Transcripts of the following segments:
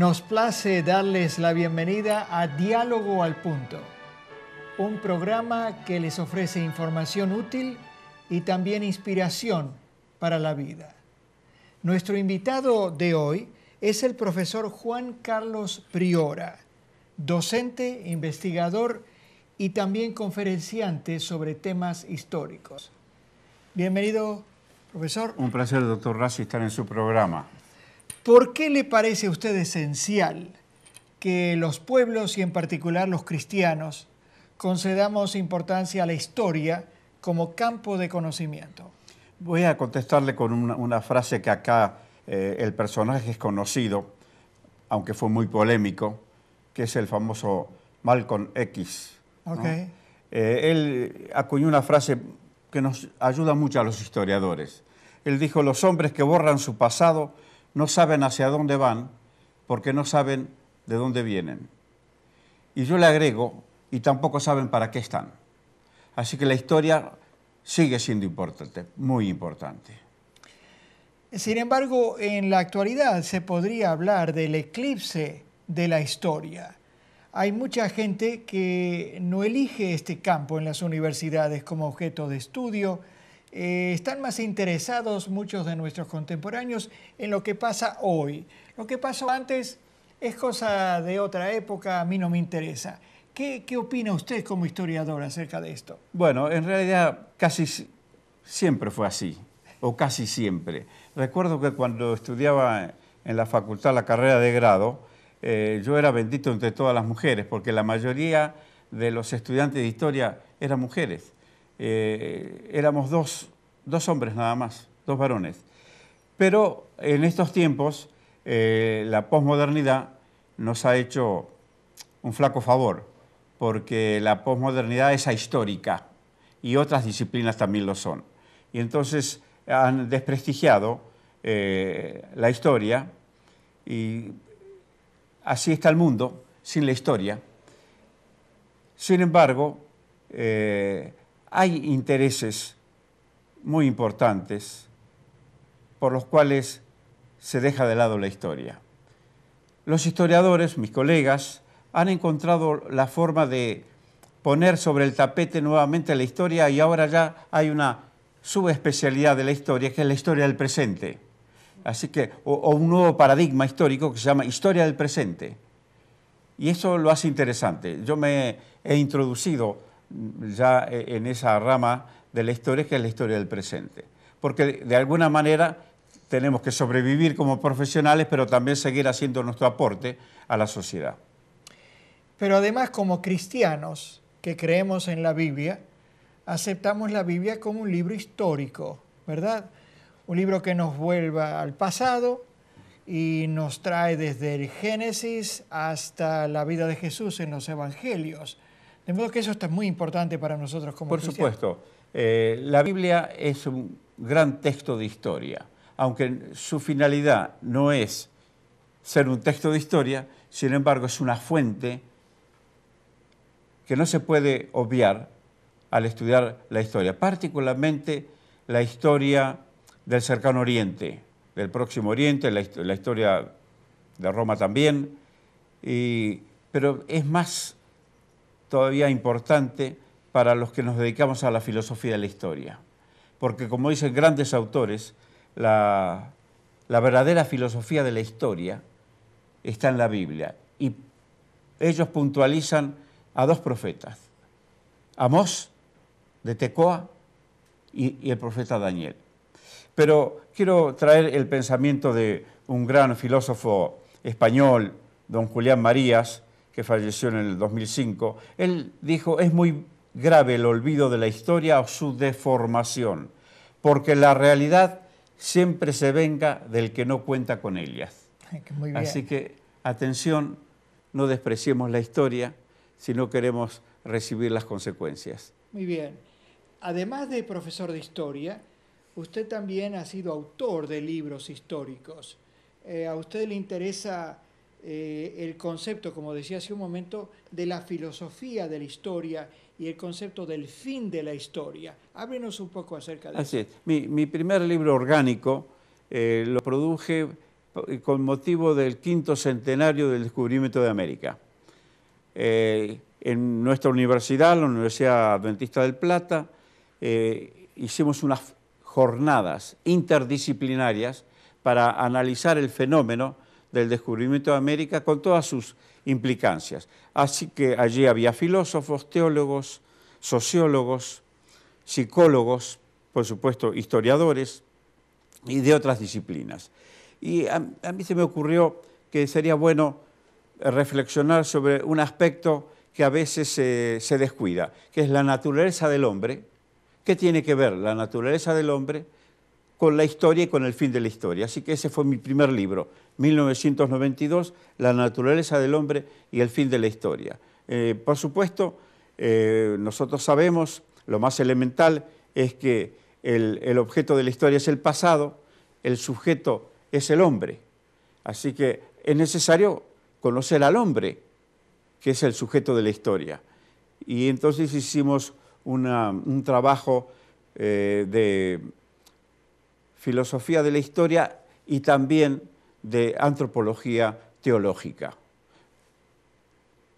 Nos place darles la bienvenida a Diálogo al Punto, un programa que les ofrece información útil y también inspiración para la vida. Nuestro invitado de hoy es el profesor Juan Carlos Priora, docente, investigador y también conferenciante sobre temas históricos. Bienvenido, profesor. Un placer, doctor Rassi, estar en su programa. ¿Por qué le parece a usted esencial que los pueblos y en particular los cristianos concedamos importancia a la historia como campo de conocimiento? Voy a contestarle con una, frase que acá eh, el personaje es conocido, aunque fue muy polémico, que es el famoso Malcolm X. Eh, él acuñó una frase que nos ayuda mucho a los historiadores. Él dijo, los hombres que borran su pasado no saben hacia dónde van porque no saben de dónde vienen. Y yo le agrego, y tampoco saben para qué están. Así que la historia sigue siendo importante, muy importante. Sin embargo, en la actualidad se podría hablar del eclipse de la historia. Hay mucha gente que no elige este campo en las universidades como objeto de estudio, eh, están más interesados muchos de nuestros contemporáneos en lo que pasa hoy. Lo que pasó antes es cosa de otra época, a mí no me interesa. ¿Qué, opina usted como historiador acerca de esto? Bueno, en realidad casi siempre fue así, o casi siempre. Recuerdo que cuando estudiaba en la facultad la carrera de grado, eh, yo era bendito entre todas las mujeres, porque la mayoría de los estudiantes de historia eran mujeres. Eh, éramos dos, hombres nada más, dos varones. Pero en estos tiempos eh, la posmodernidad nos ha hecho un flaco favor, porque la posmodernidad es ahistórica y otras disciplinas también lo son. Y entonces han desprestigiado eh, la historia y así está el mundo sin la historia. Sin embargo, hay intereses muy importantes por los cuales se deja de lado la historia. Los historiadores, mis colegas, han encontrado la forma de poner sobre el tapete nuevamente la historia y ahora ya hay una subespecialidad de la historia, que es la historia del presente. Así que, o, o un nuevo paradigma histórico que se llama historia del presente. Y eso lo hace interesante. Yo me he introducido ya eh, en esa rama de la historia que es la historia del presente. Porque de alguna manera tenemos que sobrevivir como profesionales, pero también seguir haciendo nuestro aporte a la sociedad. Pero además como cristianos que creemos en la Biblia, aceptamos la Biblia como un libro histórico, ¿verdad? Un libro que nos vuelva al pasado y nos trae desde el Génesis hasta la vida de Jesús en los Evangelios. De modo que eso está muy importante para nosotros como Por supuesto. Eh, la Biblia es un gran texto de historia, aunque su finalidad no es ser un texto de historia, sin embargo es una fuente que no se puede obviar al estudiar la historia, particularmente la historia del cercano oriente, del próximo oriente, la, la historia de Roma también, y, pero es más todavía importante para los que nos dedicamos a la filosofía de la historia. Porque como dicen grandes autores, la, verdadera filosofía de la historia está en la Biblia. Y ellos puntualizan a dos profetas, Amós de Tecoa y el profeta Daniel. Pero quiero traer el pensamiento de un gran filósofo español, don Julián Marías, falleció en el 2005, él dijo, es muy grave el olvido de la historia o su deformación, porque la realidad siempre se venga del que no cuenta con ellas. Así que atención, no despreciemos la historia si no queremos recibir las consecuencias. Muy bien. Además de profesor de historia, usted también ha sido autor de libros históricos. Eh, ¿A usted le interesa eh, el concepto, como decía hace un momento, de la filosofía de la historia y el concepto del fin de la historia. Háblenos un poco acerca de eso. Mi, primer libro orgánico eh, lo produje eh, con motivo del quinto centenario del descubrimiento de América. en nuestra universidad, la Universidad Adventista del Plata, hicimos unas jornadas interdisciplinarias para analizar el fenómeno del descubrimiento de América con todas sus implicancias. Así que allí había filósofos, teólogos, sociólogos, psicólogos, por supuesto historiadores y de otras disciplinas. Y a, mí se me ocurrió que sería bueno reflexionar sobre un aspecto que a veces se, se descuida, que es la naturaleza del hombre. ¿Qué tiene que ver la naturaleza del hombre? con la historia y con el fin de la historia. Así que ese fue mi primer libro, 1992, La naturaleza del hombre y el fin de la historia. Eh, por supuesto, eh, nosotros sabemos, lo más elemental es que el, objeto de la historia es el pasado, el sujeto es el hombre. Así que es necesario conocer al hombre, que es el sujeto de la historia. Y entonces hicimos un trabajo eh, de filosofía de la historia y también de antropología teológica,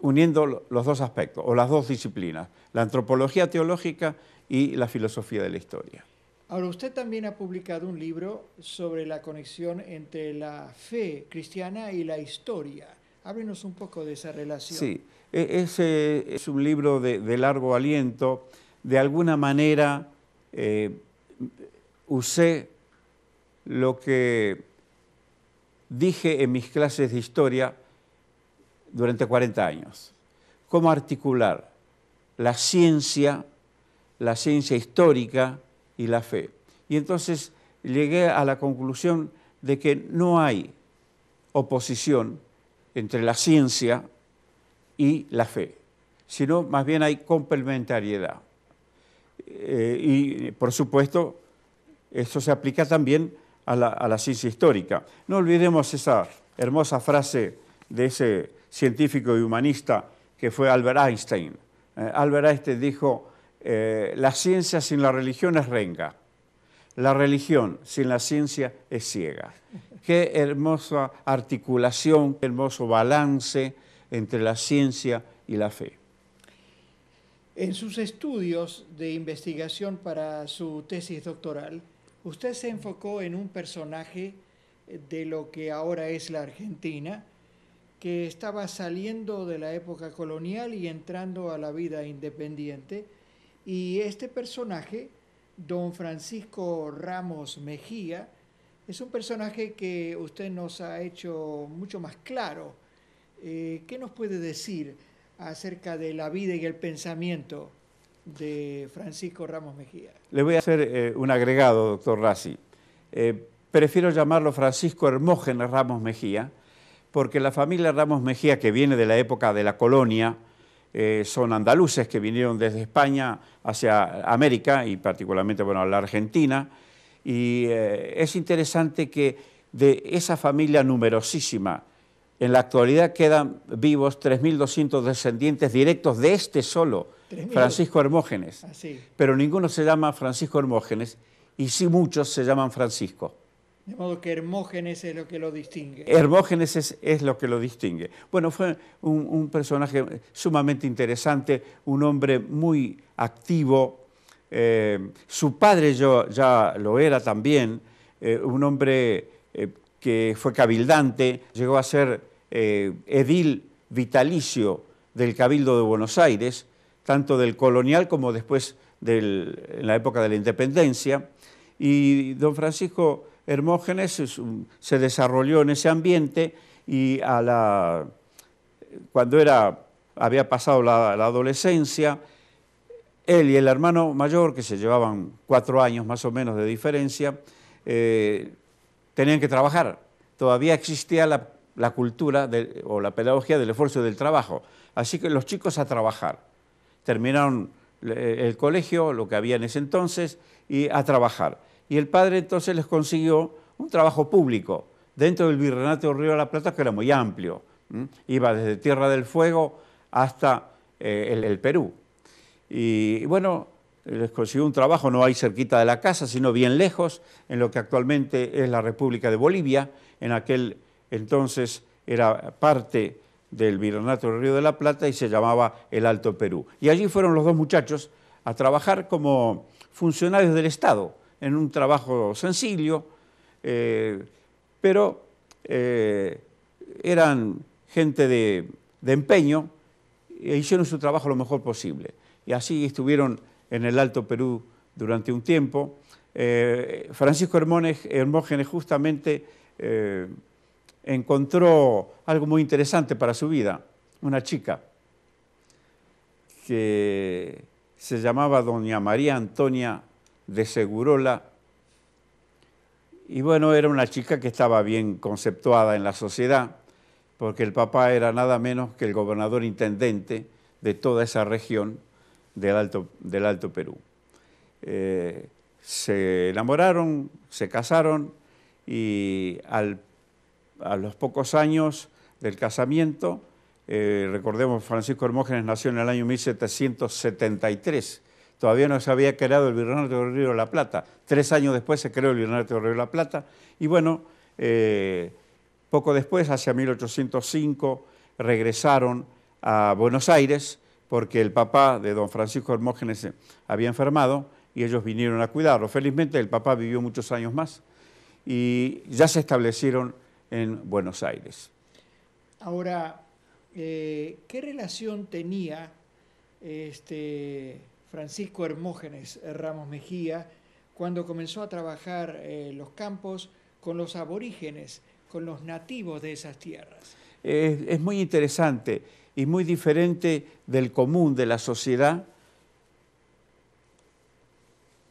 uniendo los dos aspectos o las dos disciplinas, la antropología teológica y la filosofía de la historia. Ahora, usted también ha publicado un libro sobre la conexión entre la fe cristiana y la historia. Háblenos un poco de esa relación. Sí, e, ese es un libro de, largo aliento. De alguna manera eh, usé lo que dije en mis clases de historia durante 40 años. Cómo articular la ciencia, la ciencia histórica y la fe. Y entonces llegué a la conclusión de que no hay oposición entre la ciencia y la fe, sino más bien hay complementariedad. Eh, y por supuesto, esto se aplica también a la, ciencia histórica. No olvidemos esa hermosa frase de ese científico y humanista que fue Albert Einstein. Eh, Albert Einstein dijo, eh, la ciencia sin la religión es renga, la religión sin la ciencia es ciega. Qué hermosa articulación, qué hermoso balance entre la ciencia y la fe. En sus estudios de investigación para su tesis doctoral, Usted se enfocó en un personaje eh, de lo que ahora es la Argentina, que estaba saliendo de la época colonial y entrando a la vida independiente. Y este personaje, don Francisco Ramos Mejía, es un personaje que usted nos ha hecho mucho más claro. Eh, ¿Qué nos puede decir acerca de la vida y el pensamiento de Francisco Ramos Mejía. Le voy a hacer eh, un agregado, doctor Rassi. Eh, prefiero llamarlo Francisco Hermógenes Ramos Mejía, porque la familia Ramos Mejía, que viene de la época de la colonia, eh, son andaluces que vinieron desde España hacia América y particularmente bueno, a la Argentina. Y es interesante que de esa familia numerosísima en la actualidad quedan vivos 3.200 descendientes directos de este solo, Francisco Hermógenes. Ah, Pero ninguno se llama Francisco Hermógenes y sí muchos se llaman Francisco. De modo que Hermógenes es lo que lo distingue. Hermógenes es, lo que lo distingue. Bueno, fue un, personaje sumamente interesante, un hombre muy activo. Eh, su padre yo ya lo era también, eh, un hombre eh, que fue cabildante, llegó a ser eh, edil vitalicio del Cabildo de Buenos Aires, tanto del colonial como después en la época de la independencia. Y don Francisco Hermógenes se desarrolló en ese ambiente y a la, cuando era, había pasado la, adolescencia, él y el hermano mayor, que se llevaban cuatro años más o menos de diferencia, eh, tenían que trabajar. Todavía existía la la cultura o la pedagogía del esfuerzo del trabajo. Así que los chicos a trabajar. Terminaron eh, el colegio, lo que había en ese entonces, y a trabajar. Y el padre entonces les consiguió un trabajo público dentro del virrenato del Río de la Plata, que era muy amplio. Iba desde Tierra del Fuego hasta eh, el, Perú. y bueno, les consiguió un trabajo no ahí cerquita de la casa, sino bien lejos, en lo que actualmente es la República de Bolivia, en aquel entonces era parte del Virreinato del Río de la Plata y se llamaba el Alto Perú. Y allí fueron los dos muchachos a trabajar como funcionarios del Estado, en un trabajo sencillo, eh, pero eh, eran gente de, empeño e hicieron su trabajo lo mejor posible. Y así estuvieron en el Alto Perú durante un tiempo. Eh, Francisco Hermógenes justamente encontró algo muy interesante para su vida, una chica que se llamaba doña María Antonia de Segurola. Y bueno, era una chica que estaba bien conceptuada en la sociedad, porque el papá era nada menos que el gobernador intendente de toda esa región del Alto, del Alto Perú. Eh, se enamoraron, se casaron y al a los pocos años del casamiento, eh, recordemos, Francisco Hermógenes nació en el año 1773. Todavía no se había creado el Virreinato del Río de la Plata. Tres años después se creó el Virreinato del Río de la Plata. Y bueno, eh, poco después, hacia 1805, regresaron a Buenos Aires porque el papá de don Francisco Hermógenes había enfermado y ellos vinieron a cuidarlo. Felizmente el papá vivió muchos años más y ya se establecieron en Buenos Aires. Ahora, eh, ¿qué relación tenía este, Francisco Hermógenes Ramos Mejía cuando comenzó a trabajar eh, los campos con los aborígenes, con los nativos de esas tierras? es muy interesante y muy diferente del común de la sociedad,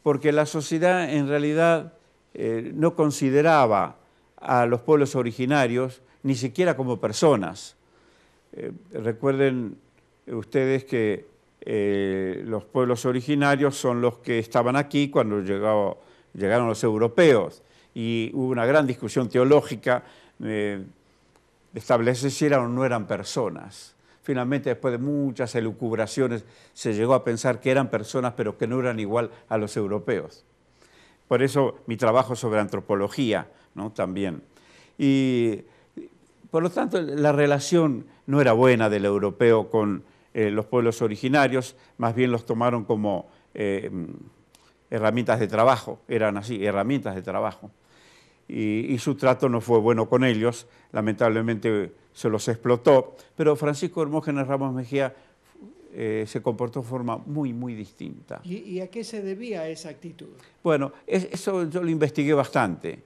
porque la sociedad en realidad eh, no consideraba a los pueblos originarios, ni siquiera como personas. Eh, recuerden ustedes que eh, los pueblos originarios son los que estaban aquí cuando llegaron los europeos y hubo una gran discusión teológica eh, de establecer si eran o no eran personas. Finalmente, después de muchas elucubraciones, se llegó a pensar que eran personas, pero que no eran igual a los europeos. Por eso mi trabajo sobre antropología, también. Y por lo tanto, la relación no era buena del europeo con eh, los pueblos originarios, más bien los tomaron como eh, herramientas de trabajo, eran así, herramientas de trabajo. Y, su trato no fue bueno con ellos, lamentablemente se los explotó, pero Francisco Hermógenes Ramos Mejía eh, se comportó de forma muy, muy distinta. ¿Y, a qué se debía esa actitud? Bueno, eso yo lo investigué bastante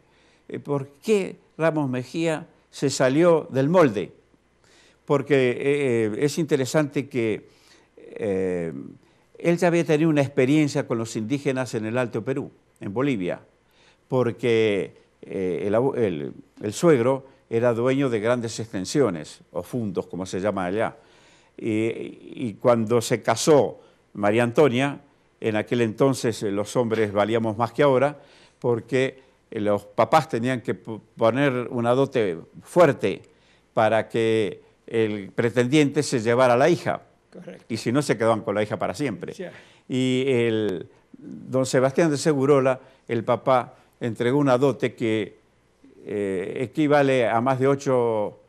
eh, por qué Ramos Mejía se salió del molde. Porque eh, eh, es interesante que él ya había tenido una experiencia con los indígenas en el Alto Perú, en Bolivia, porque el, suegro era dueño de grandes extensiones, o fundos, como se llama allá. Y, y cuando se casó María Antonia, en aquel entonces los hombres valíamos más que ahora, porque eh, los papás tenían que poner una dote fuerte para que el pretendiente se llevara a la hija. Y si no, se quedaban con la hija para siempre. Y el don Sebastián de Segurola, el papá, entregó una dote que eh, equivale a más de 8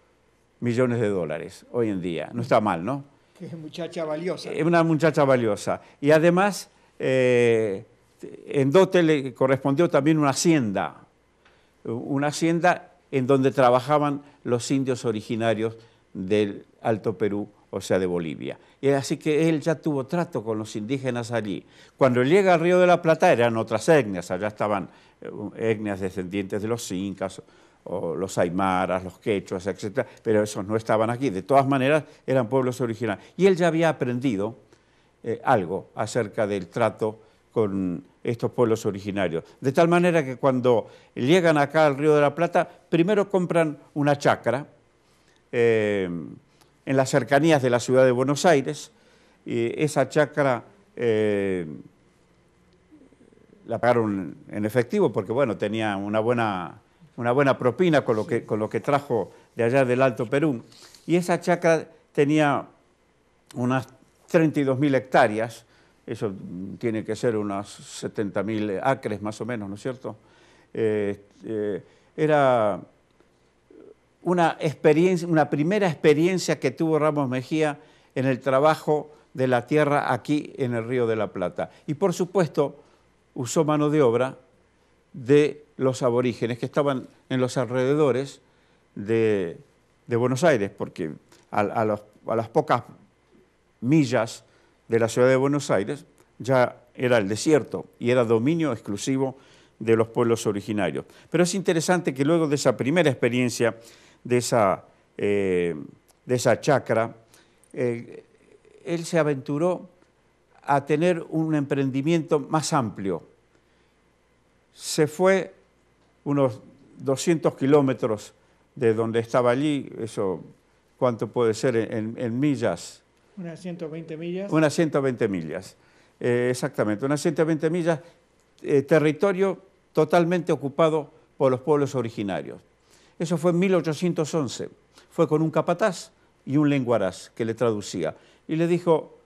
millones de dólares hoy en día. No está mal, ¿no? Es muchacha valiosa. Es eh, una muchacha valiosa. Y además... Este, en dote le correspondió también una hacienda, una hacienda en donde trabajaban los indios originarios del Alto Perú, o sea, de Bolivia. así que él ya tuvo trato con los indígenas allí. Cuando llega al Río de la Plata eran otras etnias, allá estaban eh, etnias descendientes de los incas o los aymaras, los quechuas, etc. Pero esos no estaban aquí. De todas maneras, eran pueblos originarios. Y él ya había aprendido eh, algo acerca del trato con estos pueblos originarios. De tal manera que cuando llegan acá al Río de la Plata, primero compran una chacra eh, en las cercanías de la ciudad de Buenos Aires. Y esa chacra eh, la pagaron en efectivo porque bueno, tenía una buena, una buena propina con lo, que, con lo que trajo de allá del Alto Perú. Y esa chacra tenía unas 32.000 hectáreas eso tiene que ser unos 70.000 acres más o menos, ¿no es cierto? Este, eh, era una, experiencia, una primera experiencia que tuvo Ramos Mejía en el trabajo de la tierra aquí en el Río de la Plata. Y por supuesto usó mano de obra de los aborígenes que estaban en los alrededores de, Buenos Aires, porque a las pocas millas de la ciudad de Buenos Aires ya era el desierto y era dominio exclusivo de los pueblos originarios. Pero es interesante que luego de esa primera experiencia de esa, eh, esa chacra, eh, él se aventuró a tener un emprendimiento más amplio. Se fue unos 200 kilómetros de donde estaba allí, eso cuánto puede ser en millas, unas 120 millas. Unas 120 millas, eh, exactamente, unas 120 millas, eh, territorio totalmente ocupado por los pueblos originarios. Eso fue en 1811, fue con un capataz y un lenguaraz que le traducía. Y le dijo,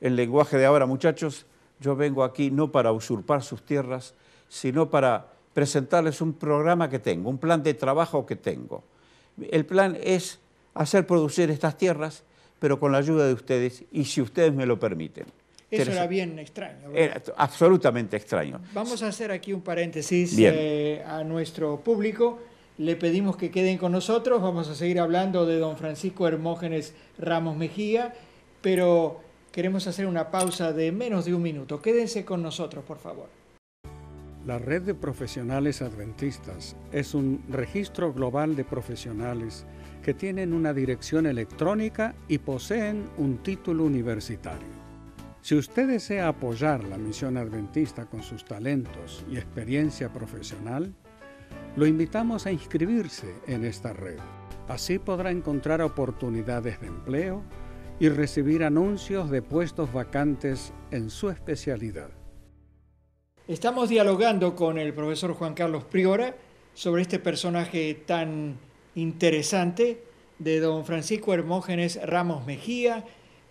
en lenguaje de ahora, muchachos, yo vengo aquí no para usurpar sus tierras, sino para presentarles un programa que tengo, un plan de trabajo que tengo. El plan es hacer producir estas tierras pero con la ayuda de ustedes y si ustedes me lo permiten. Eso era bien extraño. Era absolutamente extraño. Vamos a hacer aquí un paréntesis eh, a nuestro público. Le pedimos que queden con nosotros. Vamos a seguir hablando de don Francisco Hermógenes Ramos Mejía, pero queremos hacer una pausa de menos de un minuto. Quédense con nosotros, por favor. La Red de Profesionales Adventistas es un registro global de profesionales que tienen una dirección electrónica y poseen un título universitario. Si usted desea apoyar la misión adventista con sus talentos y experiencia profesional, lo invitamos a inscribirse en esta red. Así podrá encontrar oportunidades de empleo y recibir anuncios de puestos vacantes en su especialidad. Estamos dialogando con el profesor Juan Carlos Priora sobre este personaje tan interesante de don Francisco Hermógenes Ramos Mejía,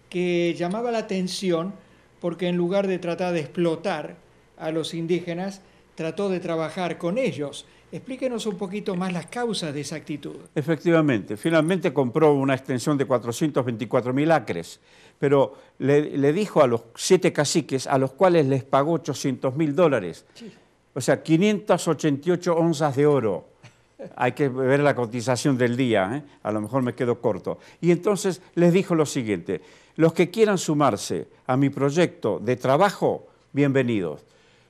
que llamaba la atención porque en lugar de tratar de explotar a los indígenas, trató de trabajar con ellos. Explíquenos un poquito más las causas de esa actitud. Efectivamente, finalmente compró una extensión de 424 mil acres, pero le, dijo a los siete caciques, a los cuales les pagó 800 mil dólares, o sea, 588 onzas de oro. Hay que ver la cotización del día, ¿eh? a lo mejor me quedo corto. Y entonces les dijo lo siguiente, los que quieran sumarse a mi proyecto de trabajo, bienvenidos.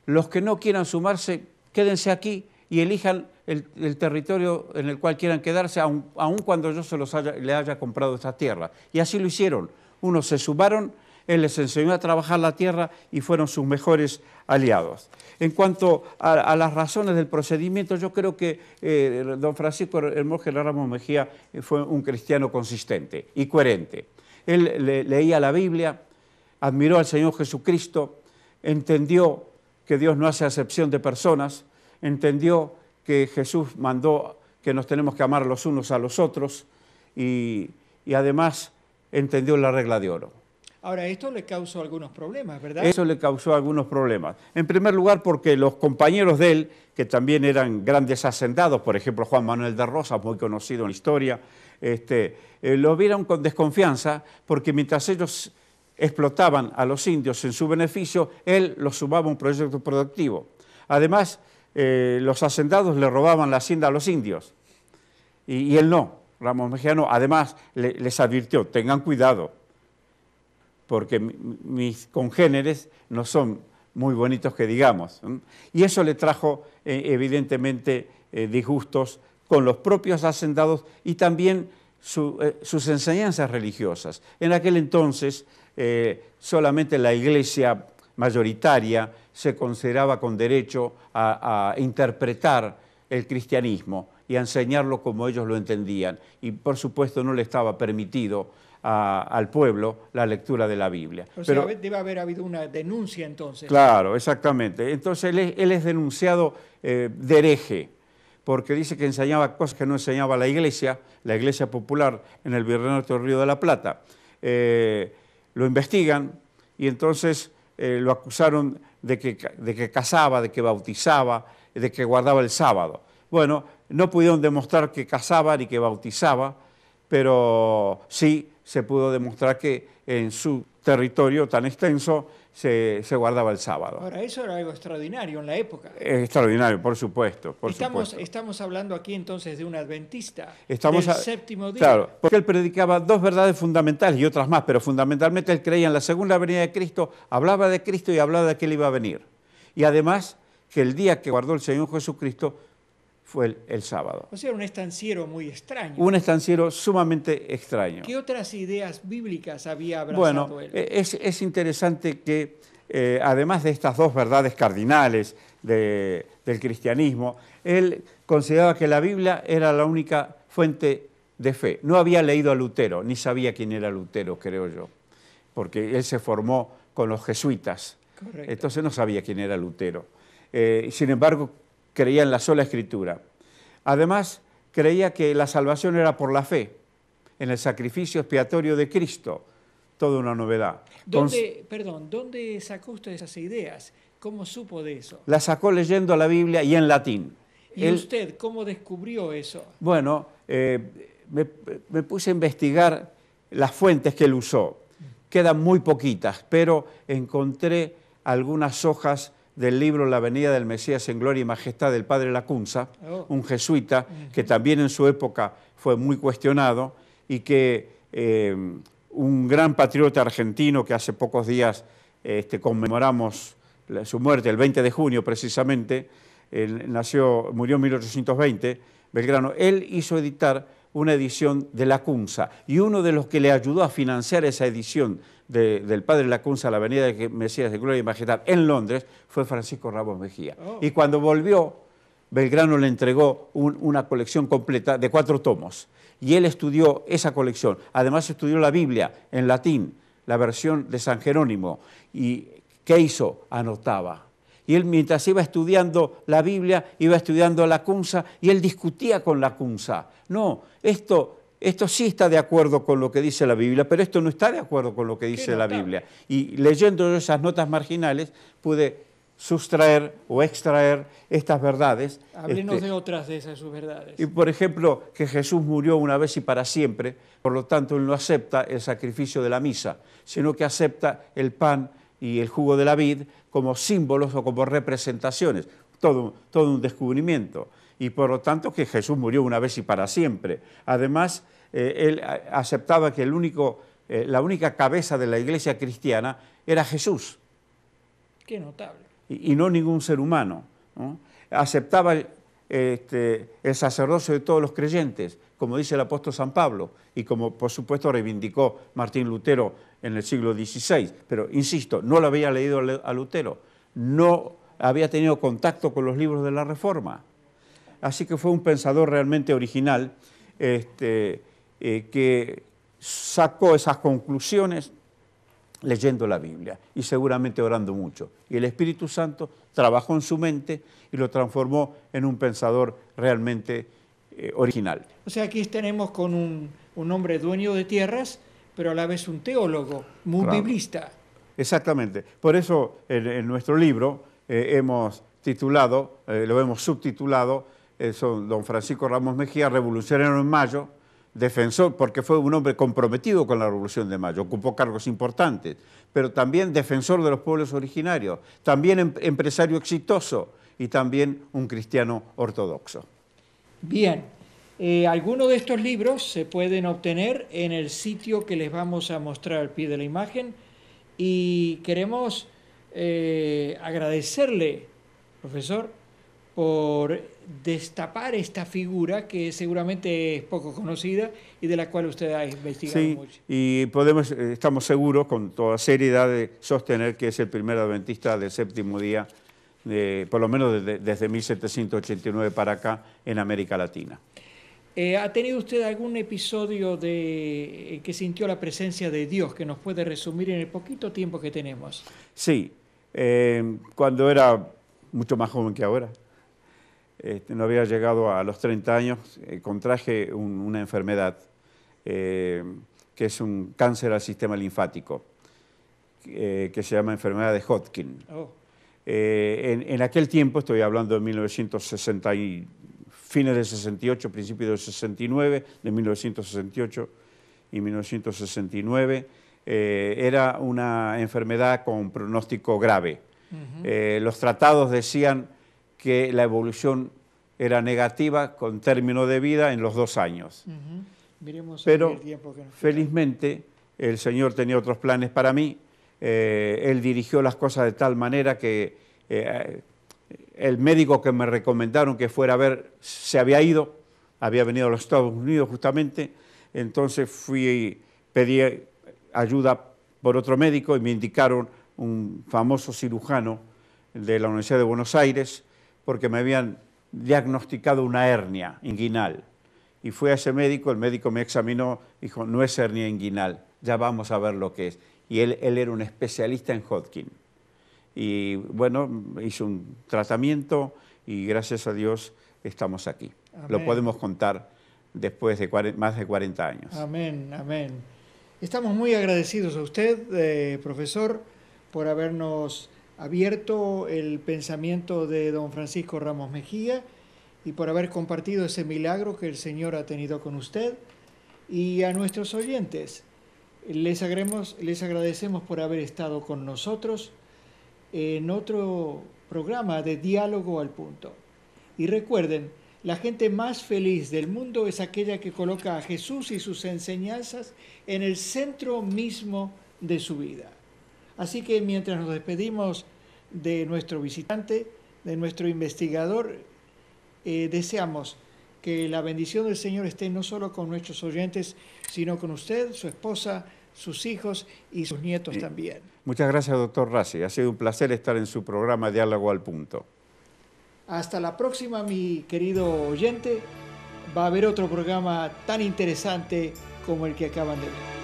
Los que no quieran sumarse, quédense aquí y elijan el, territorio en el cual quieran quedarse, aun, cuando yo se los haya, le haya comprado esta tierra. Y así lo hicieron. Unos se sumaron él les enseñó a trabajar la tierra y fueron sus mejores aliados. En cuanto a, las razones del procedimiento, yo creo que eh, don Francisco Hermógenes Ramos Mejía eh, fue un cristiano consistente y coherente. Él leía la Biblia, admiró al Señor Jesucristo, entendió que Dios no hace acepción de personas, entendió que Jesús mandó que nos tenemos que amar los unos a los otros y además entendió la regla de oro. Ahora, esto le causó algunos problemas, ¿verdad? Eso le causó algunos problemas. En primer lugar, porque los compañeros de él, que también eran grandes hacendados, por ejemplo, Juan Manuel de Rosas, muy conocido en la historia, este, eh, lo vieron con desconfianza porque mientras ellos explotaban a los indios en su beneficio, él los sumaba a un proyecto productivo. Además, eh, los hacendados le robaban la hacienda a los indios y, él no. Ramos Mejía no. Además, les advirtió, tengan cuidado, porque mis congéneres no son muy bonitos que digamos. Y eso le trajo eh, evidentemente eh, disgustos con los propios hacendados y también eh, sus enseñanzas religiosas. En aquel entonces solamente la iglesia mayoritaria se consideraba con derecho a, a interpretar el cristianismo y a enseñarlo como ellos lo entendían. Y por supuesto no le estaba permitido al pueblo la lectura de la Biblia. Pero, debe haber habido una denuncia entonces. Claro, exactamente. Entonces él es, denunciado eh, de hereje, porque dice que enseñaba cosas que no enseñaba la iglesia, la iglesia popular en el Virreinato del Río de la Plata. Eh, lo investigan y entonces eh, lo acusaron de que, de que casaba, de que bautizaba, de que guardaba el sábado. Bueno, no pudieron demostrar que cazaba ni que bautizaba, pero sí se pudo demostrar que en su territorio tan extenso se, guardaba el sábado. Ahora, eso era algo extraordinario en la época. extraordinario, por supuesto. Por estamos, supuesto. estamos hablando aquí entonces de un adventista. Estamos del séptimo día. Claro, porque él predicaba dos verdades fundamentales y otras más, pero fundamentalmente él creía en la segunda venida de Cristo, hablaba de Cristo y hablaba de que él iba a venir. Y además que el día que guardó el Señor Jesucristo fue el, sábado. O sea, un estanciero muy extraño. Un estanciero sumamente extraño. ¿Qué otras ideas bíblicas había abrazado bueno, él? E, es, es interesante que, eh, además de estas dos verdades cardinales del cristianismo, él consideraba que la Biblia era la única fuente de fe. No había leído a Lutero, ni sabía quién era Lutero, creo yo, porque él se formó con los jesuitas. Correcto. Entonces no sabía quién era Lutero. Eh, sin embargo, creía en la sola escritura. Además, creía que la salvación era por la fe, en el sacrificio expiatorio de Cristo, toda una novedad. ¿Dónde, perdón, ¿dónde sacó usted esas ideas? ¿Cómo supo de eso? La sacó leyendo la Biblia y en latín. ¿Y usted cómo descubrió eso? Bueno, eh, me, puse a investigar las fuentes que él usó. Quedan muy poquitas, pero encontré algunas hojas del libro La venida del Mesías en gloria y majestad del padre Lacunza, oh. un jesuita mm. que también en su época fue muy cuestionado y que eh, un gran patriota argentino que hace pocos días este, conmemoramos su muerte, el 20 de junio precisamente, eh, nació, murió en 1820, Belgrano, él hizo editar una edición de la Lacunza. Y uno de los que le ayudó a financiar esa edición del padre Lacunza a la Avenida de Mesías de Gloria y Majestad en Londres fue Francisco Ramos Mejía. Oh. Y cuando volvió, Belgrano le entregó una colección completa de cuatro tomos. Y él estudió esa colección. Además estudió la Biblia en latín, la versión de San Jerónimo. ¿Y qué hizo? Anotaba y él mientras iba estudiando la Biblia, iba estudiando la Kunza y él discutía con la Cunza. No, esto, esto sí está de acuerdo con lo que dice la Biblia, pero esto no está de acuerdo con lo que dice la Biblia. Y leyendo esas notas marginales pude sustraer o extraer estas verdades. Háblenos este, de otras de esas verdades. Y por ejemplo, que Jesús murió una vez y para siempre, por lo tanto él no acepta el sacrificio de la misa, sino que acepta el pan y el jugo de la vid como símbolos o como representaciones. Todo, todo un descubrimiento. Y por lo tanto que Jesús murió una vez y para siempre. Además, eh, él aceptaba que el único, eh, la única cabeza de la iglesia cristiana era Jesús. Qué notable. Y, no ningún ser humano. Aceptaba este, el sacerdocio de todos los creyentes, como dice el apóstol San Pablo y como por supuesto reivindicó Martín Lutero en el siglo XVI. Pero insisto, no lo había leído a Lutero, no había tenido contacto con los libros de la Reforma. Así que fue un pensador realmente original este, eh, que sacó esas conclusiones leyendo la Biblia y seguramente orando mucho. Y el Espíritu Santo trabajó en su mente y lo transformó en un pensador realmente eh, original. O sea, aquí tenemos con un, un, hombre dueño de tierras, pero a la vez un teólogo, muy biblista. Exactamente. Por eso en, nuestro libro eh, hemos titulado, eh, lo hemos subtitulado, Don Francisco Ramos Mejía, Revolucionario en Mayo, defensor, porque fue un hombre comprometido con la Revolución de Mayo, ocupó cargos importantes, pero también defensor de los pueblos originarios, también em, empresario exitoso y también un cristiano ortodoxo. Bien, eh, algunos de estos libros se pueden obtener en el sitio que les vamos a mostrar al pie de la imagen y queremos eh, agradecerle, profesor, por destapar esta figura que seguramente es poco conocida y de la cual usted ha investigado sí, Y podemos, eh, estamos seguros con toda seriedad de sostener que es el primer adventista del séptimo día, por lo menos desde, 1789 para acá en América Latina. Eh, ¿Ha tenido usted algún episodio de eh, que sintió la presencia de Dios que nos puede resumir en el poquito tiempo que tenemos? Sí, cuando era mucho más joven que ahora, este, no había llegado a los 30 años, eh, contraje una enfermedad eh, que es un cáncer al sistema linfático, eh, que se llama enfermedad de Hodgkin. Oh. En, aquel tiempo, estoy hablando de 1960 fines del 68, principios del 69, de 1968 y 1969, era una enfermedad con pronóstico grave. los tratados decían que la evolución era negativa con término de vida en los dos años. Pero felizmente el Señor tenía otros planes para mí. Eh, él dirigió las cosas de tal manera que eh, el médico que me recomendaron que fuera a ver se había ido, había venido a los Estados Unidos justamente. Entonces fui, pedí ayuda por otro médico y me indicaron un famoso cirujano de la Universidad de Buenos Aires porque me habían diagnosticado una hernia inguinal. Y fui a ese médico, el médico me examinó, dijo, no es hernia inguinal, ya vamos a ver lo que es. Y él, él era un especialista en Hodgkin. Y bueno, hizo un tratamiento y gracias a Dios estamos aquí. Lo podemos contar después de más de 40 años. Amén, amén. Estamos muy agradecidos a usted, eh, profesor, por habernos abierto el pensamiento de don Francisco Ramos Mejía y por haber compartido ese milagro que el Señor ha tenido con usted y a nuestros oyentes. Les, les agradecemos por haber estado con nosotros en otro programa de Diálogo al Punto. Y recuerden, la gente más feliz del mundo es aquella que coloca a Jesús y sus enseñanzas en el centro mismo de su vida. Así que mientras nos despedimos de nuestro visitante, de nuestro investigador, eh, deseamos que la bendición del Señor esté no solo con nuestros oyentes, sino con usted, su esposa, sus hijos y sus nietos eh, también. Muchas gracias, doctor Rassi. Ha sido un placer estar en su programa Diálogo al Punto. Hasta la próxima, mi querido oyente. Va a haber otro programa tan interesante como el que acaban de ver.